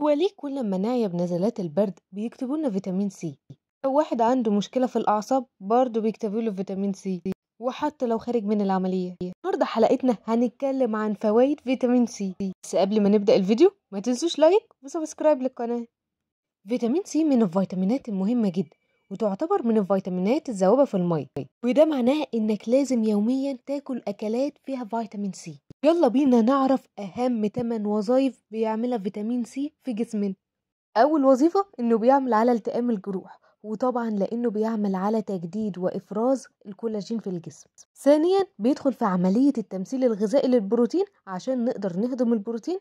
وليه كل ما نعيا بنزلات البرد بيكتبوا لنا فيتامين سي لو واحد عنده مشكلة في الأعصاب برضه بيكتبوا له فيتامين سي وحتى لو خارج من العملية النهاردة حلقتنا هنتكلم عن فوائد فيتامين سي بس قبل ما نبدأ الفيديو ما تنسوش لايك وسبسكرايب للقناة فيتامين سي من الفيتامينات المهمة جدا وتعتبر من الفيتامينات الذوبة في المية وده معناه انك لازم يوميا تاكل اكلات فيها فيتامين سي يلا بينا نعرف اهم 8 وظائف بيعملها فيتامين سي في جسمنا اول وظيفة انه بيعمل على التئام الجروح وطبعا لانه بيعمل على تجديد وافراز الكولاجين في الجسم ثانيا بيدخل في عمليه التمثيل الغذائي للبروتين عشان نقدر نهضم البروتين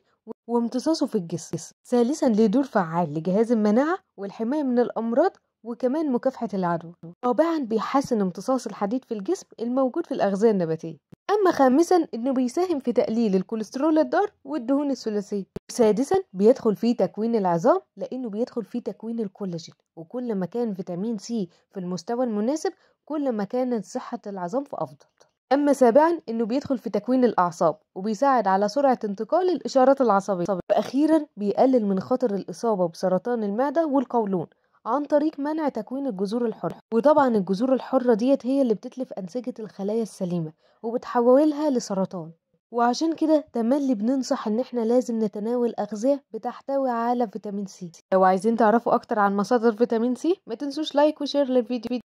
وامتصاصه في الجسم ثالثا ليه دور فعال لجهاز المناعه والحمايه من الامراض وكمان مكافحة العدوى رابعا بيحسن امتصاص الحديد في الجسم الموجود في الأغذية النباتية أما خامسا إنه بيساهم في تقليل الكوليسترول الضار والدهون الثلاثية سادسا بيدخل في تكوين العظام لأنه بيدخل في تكوين الكولاجين وكل ما كان فيتامين سي في المستوى المناسب كل ما كانت صحة العظام في أفضل أما سابعا إنه بيدخل في تكوين الأعصاب وبيساعد على سرعة انتقال الإشارات العصبية وأخيرا بيقلل من خطر الإصابة بسرطان المعدة والقولون عن طريق منع تكوين الجذور الحرة وطبعا الجذور الحرة ديت هي اللي بتتلف أنسجة الخلايا السليمة وبتحولها لسرطان وعشان كده تملي بننصح ان احنا لازم نتناول اغذية بتحتوي على فيتامين سي لو عايزين تعرفوا اكتر عن مصادر فيتامين سي ما تنسوش لايك وشير للفيديو